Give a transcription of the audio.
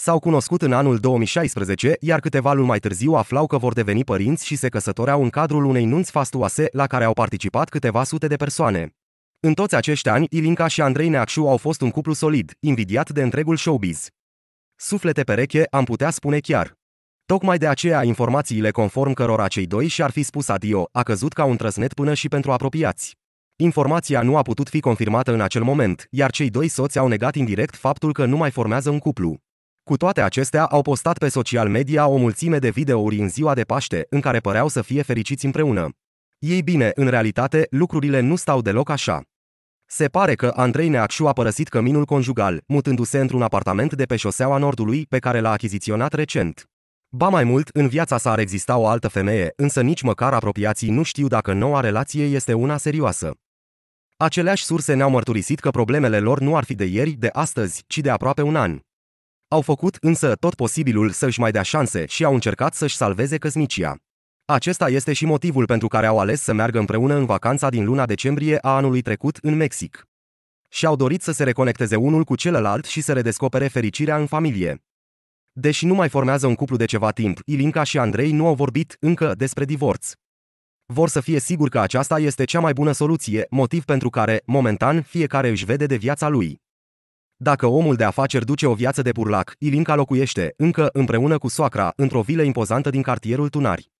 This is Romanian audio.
S-au cunoscut în anul 2016, iar câteva luni mai târziu aflau că vor deveni părinți și se căsătoreau în cadrul unei nunți fastuoase la care au participat câteva sute de persoane. În toți acești ani, Ilinca și Andrei Neacșu au fost un cuplu solid, invidiat de întregul showbiz. Suflete pereche, am putea spune chiar. Tocmai de aceea informațiile conform cărora cei doi și-ar fi spus adio a căzut ca un trăsnet până și pentru apropiați. Informația nu a putut fi confirmată în acel moment, iar cei doi soți au negat indirect faptul că nu mai formează un cuplu. Cu toate acestea, au postat pe social media o mulțime de videouri în ziua de Paște, în care păreau să fie fericiți împreună. Ei bine, în realitate, lucrurile nu stau deloc așa. Se pare că Andrei Neacșu a părăsit căminul conjugal, mutându-se într-un apartament de pe șoseaua Nordului, pe care l-a achiziționat recent. Ba mai mult, în viața sa ar exista o altă femeie, însă nici măcar apropiații nu știu dacă noua relație este una serioasă. Aceleași surse ne-au mărturisit că problemele lor nu ar fi de ieri, de astăzi, ci de aproape un an. Au făcut însă tot posibilul să-și mai dea șanse și au încercat să-și salveze căsnicia. Acesta este și motivul pentru care au ales să meargă împreună în vacanța din luna decembrie a anului trecut în Mexic. Și-au dorit să se reconecteze unul cu celălalt și să redescopere fericirea în familie. Deși nu mai formează un cuplu de ceva timp, Ilinca și Andrei nu au vorbit încă despre divorț. Vor să fie siguri că aceasta este cea mai bună soluție, motiv pentru care, momentan, fiecare își vede de viața lui. Dacă omul de afaceri duce o viață de burlac, Ilinca locuiește, încă, împreună cu soacra, într-o vilă impozantă din cartierul Tunari.